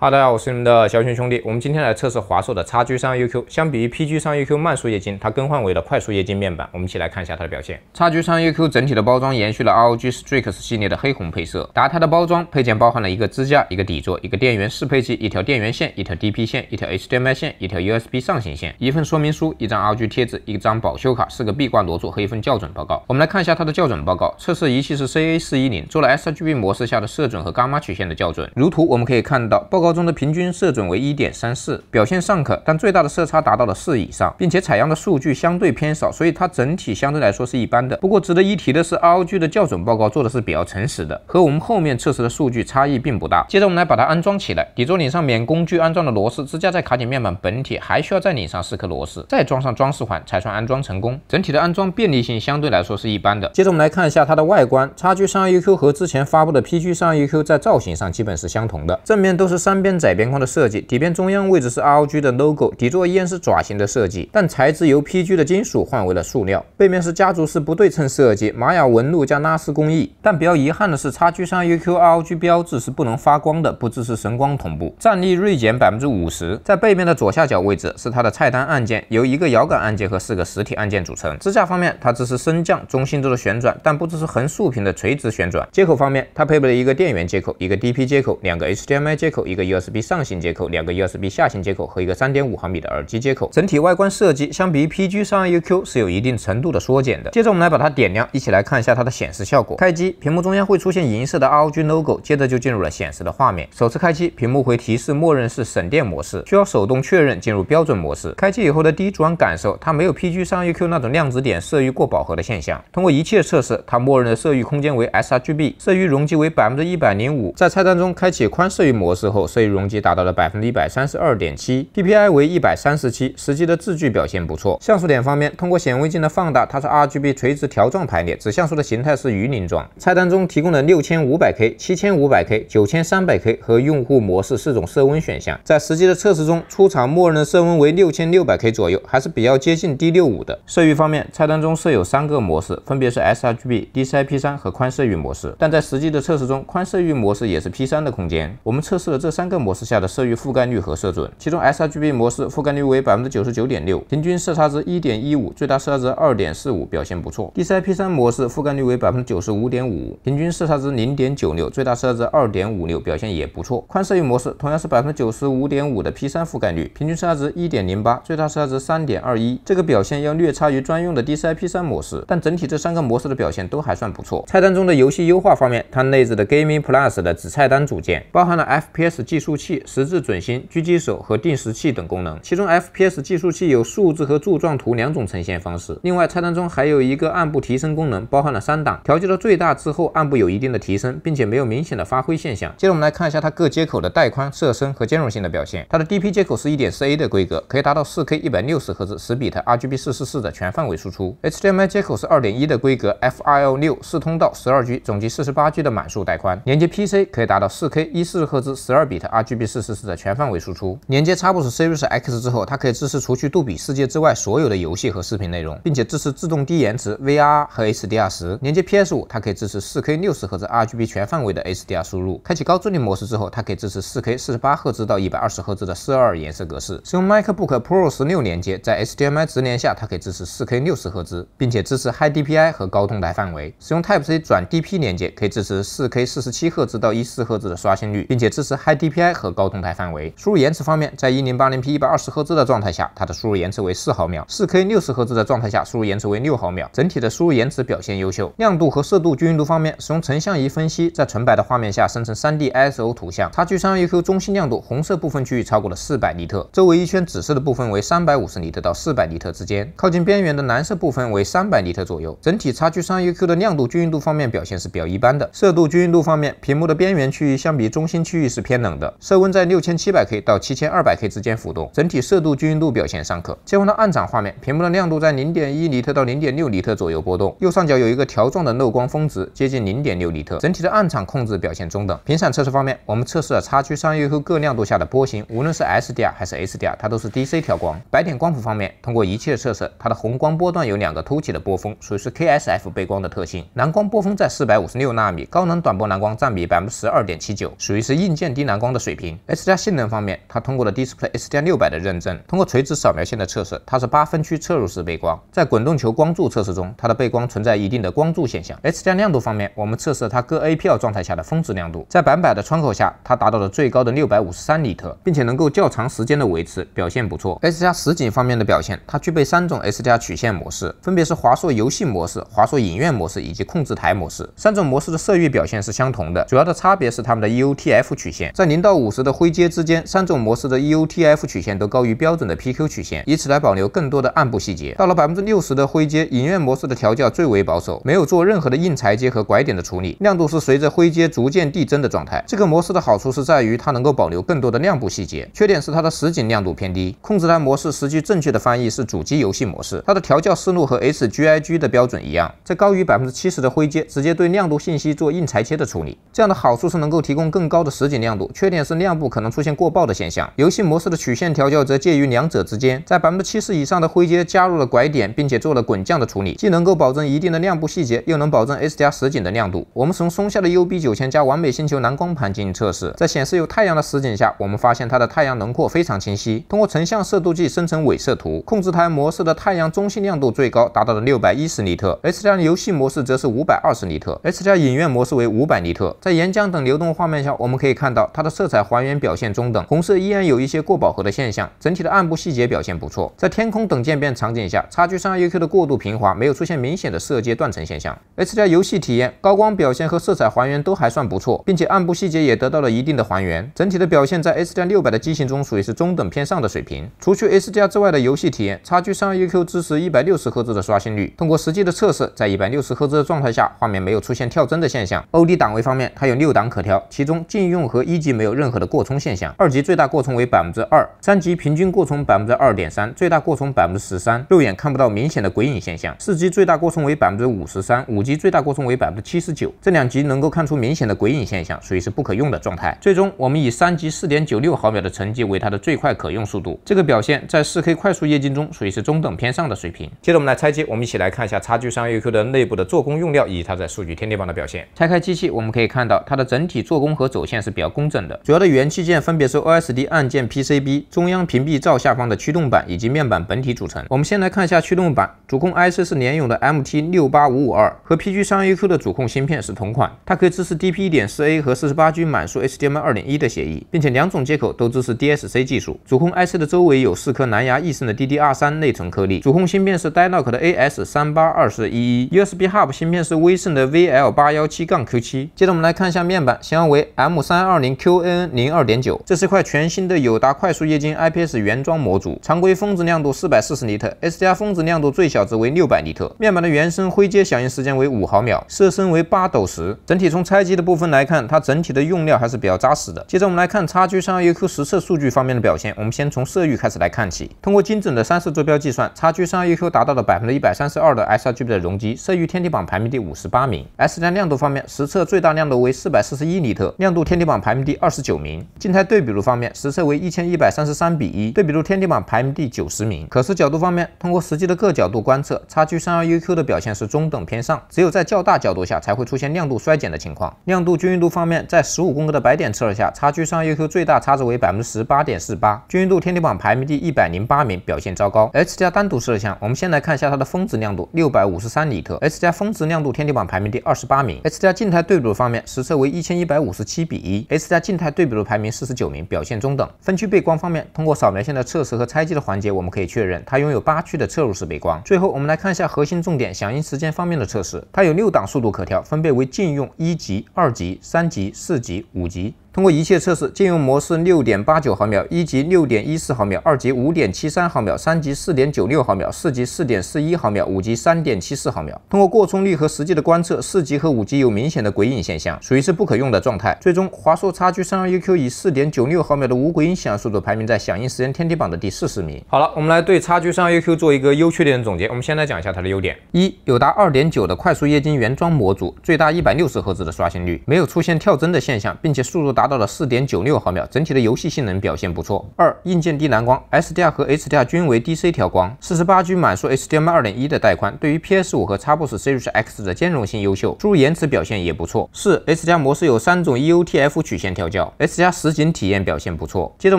哈，大家，好，我是你们的小熊兄弟。我们今天来测试华硕的叉 G 三 UQ，相比于 P G 三 UQ 慢速液晶，它更换为了快速液晶面板。我们一起来看一下它的表现。叉 G 三 UQ 整体的包装延续了 R O G Strix 系列的黑红配色。打开的包装配件包含了一个支架、一个底座、一个电源适配器、一条电源线、一条 D P 线、一条 H D M I 线、一条 U S B 上行线、一份说明书、一张 R o G 贴纸、一张保修卡、四个壁挂螺柱和一份校准报告。我们来看一下它的校准报告。测试仪器是 C A 四一零，做了 S R G B 模式下的色准和伽马曲线的校准。如图，我们可以看到报告。中的平均色准为1.34，表现尚可，但最大的色差达到了4以上，并且采样的数据相对偏少，所以它整体相对来说是一般的。不过值得一提的是，ROG 的校准报告做的是比较诚实的，和我们后面测试的数据差异并不大。接着我们来把它安装起来，底座拧上免工具安装的螺丝支架在卡紧面板本体，还需要再拧上四颗螺丝，再装上装饰环才算安装成功。整体的安装便利性相对来说是一般的。接着我们来看一下它的外观，差距三 UQ 和之前发布的 PG 三 UQ 在造型上基本是相同的，正面都是三。边窄边框的设计，底边中央位置是 ROG 的 logo，底座依然是爪型的设计，但材质由 PG 的金属换为了塑料。背面是家族式不对称设计，玛雅纹路加拉丝工艺。但比较遗憾的是，叉 G3UQ ROG 标志是不能发光的，不支持神光同步，战力锐减百分之五十。在背面的左下角位置是它的菜单按键，由一个摇杆按键和四个实体按键组成。支架方面，它支持升降、中心轴的旋转，但不支持横竖屏的垂直旋转。接口方面，它配备了一个电源接口、一个 DP 接口、两个 HDMI 接口、一个。USB 上行接口，两个 USB 下行接口和一个3.5毫米的耳机接口。整体外观设计相比于 PG3UQ 是有一定程度的缩减的。接着我们来把它点亮，一起来看一下它的显示效果。开机，屏幕中央会出现银色的 ROG logo，接着就进入了显示的画面。首次开机，屏幕会提示默认是省电模式，需要手动确认进入标准模式。开机以后的第一主观感受，它没有 PG3UQ 那种量子点色域过饱和的现象。通过仪器的测试，它默认的色域空间为 sRGB，色域容积为百分之一百零五。在菜单中开启宽色域模式后，色内容积达到了百分之一百三十二点七，PPI 为一百三十七，实际的字距表现不错。像素点方面，通过显微镜的放大，它是 RGB 垂直条状排列，子像素的形态是鱼鳞状。菜单中提供了六千五百 K、七千五百 K、九千三百 K 和用户模式四种色温选项。在实际的测试中，出厂默认的色温为六千六百 K 左右，还是比较接近 D 六五的。色域方面，菜单中设有三个模式，分别是 sRGB、DCI P 三和宽色域模式。但在实际的测试中，宽色域模式也是 P 三的空间。我们测试了这三。个模式下的色域覆盖率和色准，其中 sRGB 模式覆盖率为百分之九十九点六，平均色差值一点一五，最大色差值二点四五，表现不错。DCI-P3 模式覆盖率为百分之九十五点五，平均色差值零点九六，最大色差值二点五六，表现也不错。宽色域模式同样是百分之九十五点五的 P3 覆盖率，平均色差值一点零八，最大色差值三点二一，这个表现要略差于专用的 DCI-P3 模式，但整体这三个模式的表现都还算不错。菜单中的游戏优化方面，它内置的 Gaming Plus 的子菜单组件，包含了 FPS。计数器、十字准心、狙击手和定时器等功能。其中 FPS 计数器有数字和柱状图两种呈现方式。另外菜单中还有一个暗部提升功能，包含了三档。调节到最大之后，暗部有一定的提升，并且没有明显的发灰现象。接着我们来看一下它各接口的带宽、色深和兼容性的表现。它的 DP 接口是 1.4a 的规格，可以达到 4K 160赫兹10比特 RGB444 的全范围输出。HDMI 接口是2.1的规格 f i l 6四通道 12G 总计 48G 的满速带宽，连接 PC 可以达到 4K 140赫兹12比。RGB 四四四的全范围输出，连接 Xbox Series X 之后，它可以支持除去杜比世界之外所有的游戏和视频内容，并且支持自动低延迟 VR 和 HDR 十。连接 PS 五，它可以支持四 K 六十赫兹 RGB 全范围的 HDR 输入。开启高助力模式之后，它可以支持四 K 四十八赫兹到一百二十赫兹的四二二颜色格式。使用 MacBook Pro 十六连接，在 HDMI 直连下，它可以支持四 K 六十赫兹，并且支持 HiDPI 和高动态范围。使用 Type C 转 DP 连接，可以支持四 K 四十七赫兹到一四赫兹的刷新率，并且支持 HiD。PPI 和高动态范围。输入延迟方面，在一零八零 P 一百二十赫兹的状态下，它的输入延迟为四毫秒；四 K 六十赫兹的状态下，输入延迟为六毫秒。整体的输入延迟表现优秀。亮度和色度均匀度方面，使用成像仪分析，在纯白的画面下生成三 D ISO 图像。差距三 UQ 中心亮度，红色部分区域超过了四百尼特，周围一圈紫色的部分为三百五十尼特到四百尼特之间，靠近边缘的蓝色部分为三百尼特左右。整体差距三 UQ 的亮度均匀度方面表现是比较一般的。色度均匀度方面，屏幕的边缘区域相比中心区域是偏冷。色温在六千七百 K 到七千二百 K 之间浮动，整体色度均匀度表现尚可。切换到暗场画面，屏幕的亮度在零点一尼特到零点六尼特左右波动，右上角有一个条状的漏光峰值，接近零点六尼特，整体的暗场控制表现中等。频闪测试方面，我们测试了 x 区上映和各亮度下的波形，无论是 SDR 还是 HDR，它都是 D C 调光。白点光谱方面，通过仪器的测试，它的红光波段有两个凸起的波峰，属于是 K S F 背光的特性。蓝光波峰在四百五十六纳米，高能短波蓝光占比百分之十二点七九，属于是硬件低蓝光。的水平。H+ 性能方面，它通过了 Display H+600 的认证，通过垂直扫描线的测试。它是八分区侧入式背光，在滚动球光柱测试中，它的背光存在一定的光柱现象。H+ 亮度方面，我们测试它各 APL 状态下的峰值亮度，在板板的窗口下，它达到了最高的653尼特，并且能够较长时间的维持，表现不错。H+ 实景方面的表现，它具备三种 H+ 曲线模式，分别是华硕游戏模式、华硕影院模式以及控制台模式。三种模式的色域表现是相同的，主要的差别是它们的 UTF 曲线。在零到五十的灰阶之间，三种模式的 EOTF 曲线都高于标准的 PQ 曲线，以此来保留更多的暗部细节。到了百分之六十的灰阶，影院模式的调教最为保守，没有做任何的硬裁接和拐点的处理，亮度是随着灰阶逐渐递增的状态。这个模式的好处是在于它能够保留更多的亮部细节，缺点是它的实景亮度偏低。控制台模式实际正确的翻译是主机游戏模式，它的调教思路和 HGIG 的标准一样，在高于百分之七十的灰阶，直接对亮度信息做硬裁切的处理。这样的好处是能够提供更高的实景亮度，却点是亮部可能出现过曝的现象，游戏模式的曲线调校则介于两者之间，在百分之七十以上的灰阶加入了拐点，并且做了滚降的处理，既能够保证一定的亮部细节，又能保证 S 加实景的亮度。我们从松下的 UB 九千加完美星球蓝光盘进行测试，在显示有太阳的实景下，我们发现它的太阳轮廓非常清晰。通过成像色度计生成伪色图，控制台模式的太阳中心亮度最高达到了六百一十尼特，S 加游戏模式则是五百二十尼特，S 加影院模式为五百尼特。在岩浆等流动画面下，我们可以看到它的。色彩还原表现中等，红色依然有一些过饱和的现象，整体的暗部细节表现不错。在天空等渐变场景下，差距三二 UQ 的过渡平滑，没有出现明显的色阶断层现象。S 加游戏体验，高光表现和色彩还原都还算不错，并且暗部细节也得到了一定的还原，整体的表现在 S 加六百的机型中属于是中等偏上的水平。除去 S 加之外的游戏体验，差距三二 UQ 支持一百六十赫兹的刷新率，通过实际的测试，在一百六十赫兹的状态下，画面没有出现跳帧的现象。OD 档位方面，它有六档可调，其中禁用和一级。没有任何的过冲现象，二级最大过冲为百分之二，三级平均过冲百分之二点三，最大过冲百分之十三，肉眼看不到明显的鬼影现象。四级最大过冲为百分之五十三，五级最大过冲为百分之七十九，这两级能够看出明显的鬼影现象，属于是不可用的状态。最终我们以三级四点九六毫秒的成绩为它的最快可用速度，这个表现在四 K 快速液晶中属于是中等偏上的水平。接着我们来拆机，我们一起来看一下差距三 a q 的内部的做工用料以及它在数据天地榜的表现。拆开机器，我们可以看到它的整体做工和走线是比较工整。主要的元器件分别是 OSD 按键 PCB、中央屏蔽罩下方的驱动板以及面板本体组成。我们先来看一下驱动板，主控 IC 是联咏的 MT 六八五五二，和 p g 3 1 q 的主控芯片是同款，它可以支持 DP 一点四 a 和四十八 G 满速 HDMI 二点一的协议，并且两种接口都支持 DSC 技术。主控 IC 的周围有四颗蓝牙易胜的 DDR 三内存颗粒，主控芯片是 d 戴尔 k 的 AS 三八二四一一，USB Hub 芯片是威盛的 VL 八幺七杠 Q 七。接着我们来看一下面板，型号为 M 三二零 Q。n 零二点九，这是块全新的友达快速液晶 IPS 原装模组，常规峰值亮度四百四十尼特，S 加峰值亮度最小值为六百尼特。面板的原生灰阶响应时间为五毫秒，色深为八斗十。整体从拆机的部分来看，它整体的用料还是比较扎实的。接着我们来看差距三二 UQ 实测数据方面的表现。我们先从色域开始来看起。通过精准的三色坐标计算，差距三二 UQ 达到了百分之一百三十二的 sRGB 的容积，色域天体榜排名第五十八名。S 加亮度方面，实测最大亮度为四百四十一尼特，亮度天体榜排名第二。十九名静态对比度方面，实测为一千一百三十三比一，对比度天地榜排名第九十名。可视角度方面，通过实际的各角度观测，差距三二 UQ 的表现是中等偏上，只有在较大角度下才会出现亮度衰减的情况。亮度均匀度方面，在十五宫格的白点测试下，差距三二 UQ 最大差值为百分之十八点四八，均匀度天地榜排名第一百零八名，表现糟糕。H 加单独摄像，我们先来看一下它的峰值亮度六百五十三尼特，H 加峰值亮度天地榜排名第二十八名。H 加静态对比度方面，实测为一千一百五十七比一，H 加静台对比度排名四十九名，表现中等。分区背光方面，通过扫描线的测试和拆机的环节，我们可以确认它拥有八区的侧入式背光。最后，我们来看一下核心重点响应时间方面的测试，它有六档速度可调，分别为禁用、一级、二级、三级、四级、五级。通过一切测试，禁用模式六点八九毫秒，一级六点一四毫秒，二级五点七三毫秒，三级四点九六毫秒，四级四点四一毫秒，五级三点七四毫秒。通过过充率和实际的观测，四级和五级有明显的鬼影现象，属于是不可用的状态。最终，华硕差距三二 UQ 以四点九六毫秒的无鬼影响速度排名在响应时间天梯榜的第四十名。好了，我们来对差距三二 UQ 做一个优缺点的总结。我们先来讲一下它的优点：一，有达二点九的快速液晶原装模组，最大一百六十赫兹的刷新率，没有出现跳帧的现象，并且速度大。达到了四点九六毫秒，整体的游戏性能表现不错。二、硬件低蓝光，SDR 和 HDR 均为 DC 调光，四十八 G 满速 HDMI 二点一的带宽，对于 PS 五和 Xbox Series X 的兼容性优秀，输入延迟表现也不错。四、H 加模式有三种 EOTF 曲线调校，H 加实景体验表现不错。接着我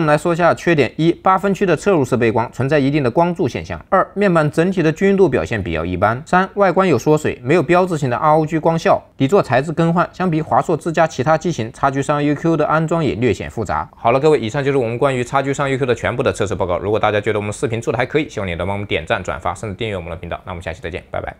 们来说一下缺点：一、八分区的侧入式背光存在一定的光柱现象；二、面板整体的均匀度表现比较一般；三、外观有缩水，没有标志性的 ROG 光效，底座材质更换相比华硕自家其他机型差距上 UQ。的安装也略显复杂。好了，各位，以上就是我们关于差距上 UQ 的全部的测试报告。如果大家觉得我们视频做的还可以，希望你能帮我们点赞、转发，甚至订阅我们的频道。那我们下期再见，拜拜。